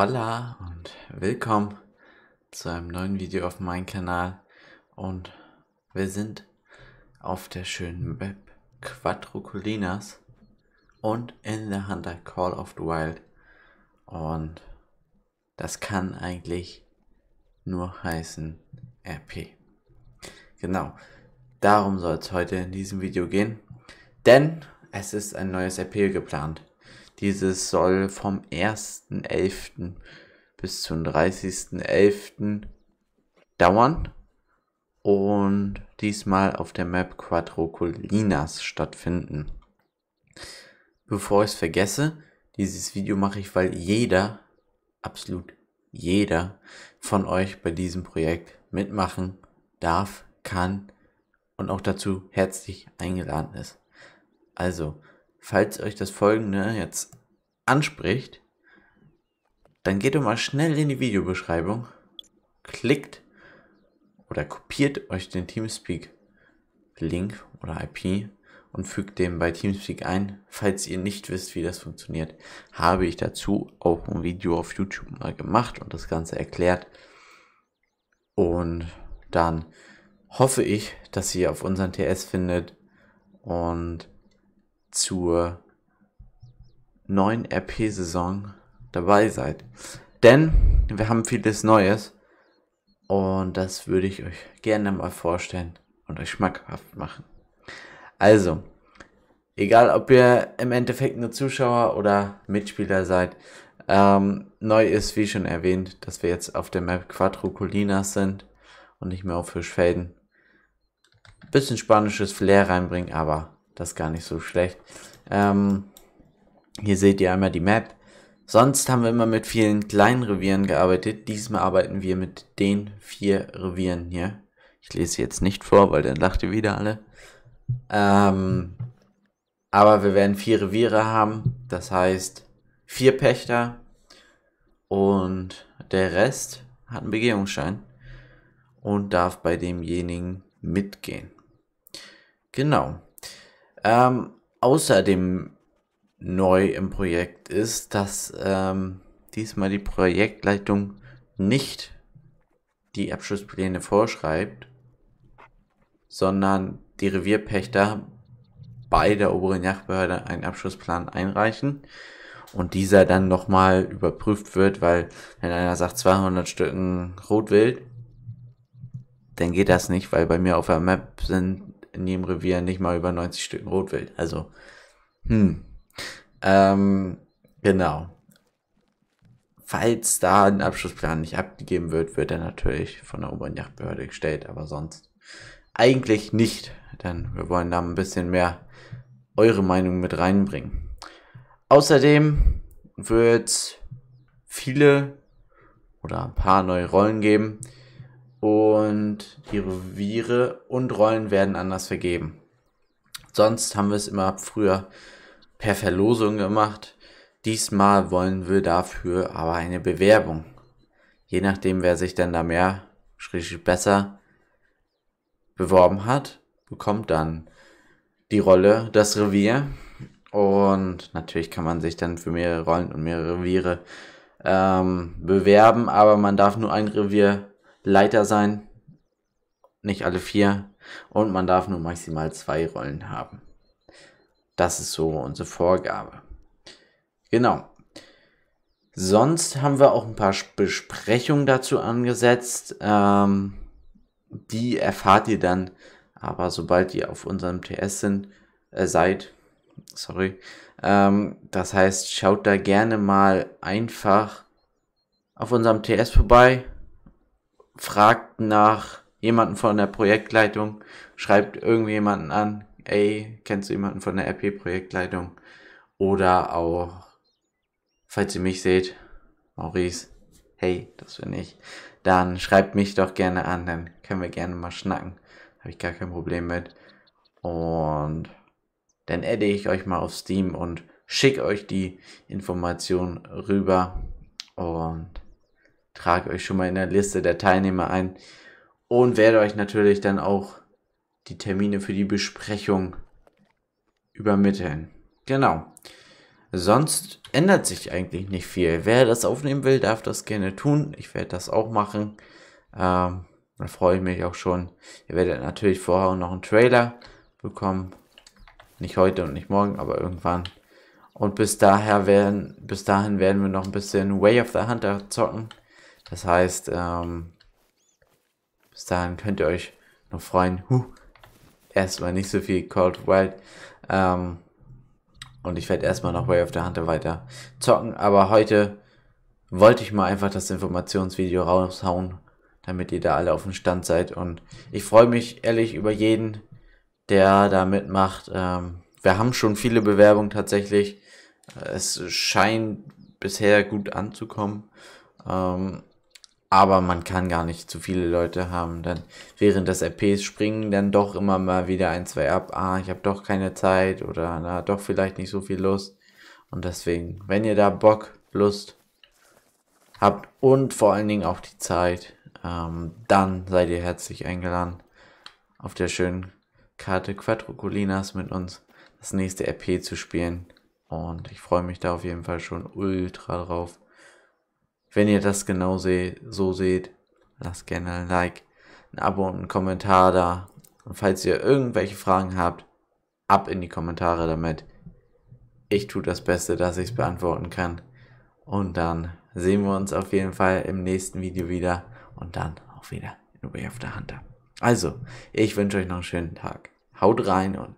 Hola und willkommen zu einem neuen Video auf meinem Kanal und wir sind auf der schönen Map Quadrucolinas und in der Hunter Call of the Wild und das kann eigentlich nur heißen RP. Genau, darum soll es heute in diesem Video gehen, denn es ist ein neues RP geplant. Dieses soll vom 1.11. bis zum 30.11. dauern und diesmal auf der Map Colinas stattfinden. Bevor ich es vergesse, dieses Video mache ich, weil jeder, absolut jeder von euch bei diesem Projekt mitmachen darf, kann und auch dazu herzlich eingeladen ist. Also, falls euch das folgende jetzt anspricht, dann geht ihr mal schnell in die Videobeschreibung, klickt oder kopiert euch den Teamspeak Link oder IP und fügt den bei Teamspeak ein. Falls ihr nicht wisst, wie das funktioniert, habe ich dazu auch ein Video auf YouTube mal gemacht und das Ganze erklärt. Und dann hoffe ich, dass ihr auf unseren TS findet und zur neuen RP-Saison dabei seid. Denn wir haben vieles Neues und das würde ich euch gerne mal vorstellen und euch schmackhaft machen. Also, egal ob ihr im Endeffekt nur Zuschauer oder Mitspieler seid, ähm, neu ist, wie schon erwähnt, dass wir jetzt auf der Map Quattro Colinas sind und nicht mehr auf Hirschfelden. Bisschen spanisches Flair reinbringen, aber das ist gar nicht so schlecht. Ähm, hier seht ihr einmal die Map. Sonst haben wir immer mit vielen kleinen Revieren gearbeitet. Diesmal arbeiten wir mit den vier Revieren hier. Ich lese jetzt nicht vor, weil dann lacht ihr wieder alle. Ähm, aber wir werden vier Reviere haben. Das heißt, vier Pächter und der Rest hat einen Begehungsschein und darf bei demjenigen mitgehen. Genau. Ähm, außerdem neu im Projekt ist, dass ähm, diesmal die Projektleitung nicht die Abschlusspläne vorschreibt, sondern die Revierpächter bei der oberen Jagdbehörde einen Abschlussplan einreichen und dieser dann nochmal überprüft wird, weil wenn einer sagt 200 Stücken Rotwild, dann geht das nicht, weil bei mir auf der Map sind in jedem Revier nicht mal über 90 Stücken Rotwild. Also, hm, ähm, genau. Falls da ein Abschlussplan nicht abgegeben wird, wird er natürlich von der oberen Yachtbehörde gestellt, aber sonst eigentlich nicht, denn wir wollen da ein bisschen mehr eure Meinung mit reinbringen. Außerdem wird viele oder ein paar neue Rollen geben und die Reviere und Rollen werden anders vergeben. Sonst haben wir es immer früher per Verlosung gemacht. Diesmal wollen wir dafür aber eine Bewerbung. Je nachdem, wer sich denn da mehr, schräg besser beworben hat, bekommt dann die Rolle, das Revier. Und natürlich kann man sich dann für mehrere Rollen und mehrere Reviere ähm, bewerben, aber man darf nur ein Revierleiter sein, nicht alle vier. Und man darf nur maximal zwei Rollen haben. Das ist so unsere Vorgabe. Genau. Sonst haben wir auch ein paar Besprechungen dazu angesetzt. Ähm, die erfahrt ihr dann, aber sobald ihr auf unserem TS sind, äh, seid, sorry. Ähm, das heißt, schaut da gerne mal einfach auf unserem TS vorbei, fragt nach jemanden von der Projektleitung, schreibt irgendjemanden an, ey, kennst du jemanden von der RP-Projektleitung? Oder auch, falls ihr mich seht, Maurice, hey, das bin ich, dann schreibt mich doch gerne an, dann können wir gerne mal schnacken. Habe ich gar kein Problem mit. Und dann adde ich euch mal auf Steam und schicke euch die Information rüber und trage euch schon mal in der Liste der Teilnehmer ein und werde euch natürlich dann auch die Termine für die Besprechung übermitteln. Genau. Sonst ändert sich eigentlich nicht viel. Wer das aufnehmen will, darf das gerne tun. Ich werde das auch machen. Ähm, da freue ich mich auch schon. Ihr werdet natürlich vorher noch einen Trailer bekommen. Nicht heute und nicht morgen, aber irgendwann. Und bis, daher werden, bis dahin werden wir noch ein bisschen Way of the Hunter zocken. Das heißt, ähm, bis dahin könnt ihr euch noch freuen. Huh, erstmal nicht so viel Cold of Wild. Ähm, und ich werde erstmal noch Way of the Hunter weiter zocken. Aber heute wollte ich mal einfach das Informationsvideo raushauen, damit ihr da alle auf dem Stand seid. Und ich freue mich ehrlich über jeden, der da mitmacht. Ähm, wir haben schon viele Bewerbungen tatsächlich. Es scheint bisher gut anzukommen. Ähm, aber man kann gar nicht zu viele Leute haben. denn während des RPs springen dann doch immer mal wieder ein, zwei ab. Ah, ich habe doch keine Zeit oder na, doch vielleicht nicht so viel Lust. Und deswegen, wenn ihr da Bock, Lust habt und vor allen Dingen auch die Zeit, ähm, dann seid ihr herzlich eingeladen auf der schönen Karte Quadrocolinas mit uns das nächste RP zu spielen. Und ich freue mich da auf jeden Fall schon ultra drauf. Wenn ihr das genau seht, so seht, lasst gerne ein Like, ein Abo und einen Kommentar da. Und falls ihr irgendwelche Fragen habt, ab in die Kommentare damit. Ich tue das Beste, dass ich es beantworten kann. Und dann sehen wir uns auf jeden Fall im nächsten Video wieder und dann auch wieder in Way of the Hunter. Also, ich wünsche euch noch einen schönen Tag. Haut rein und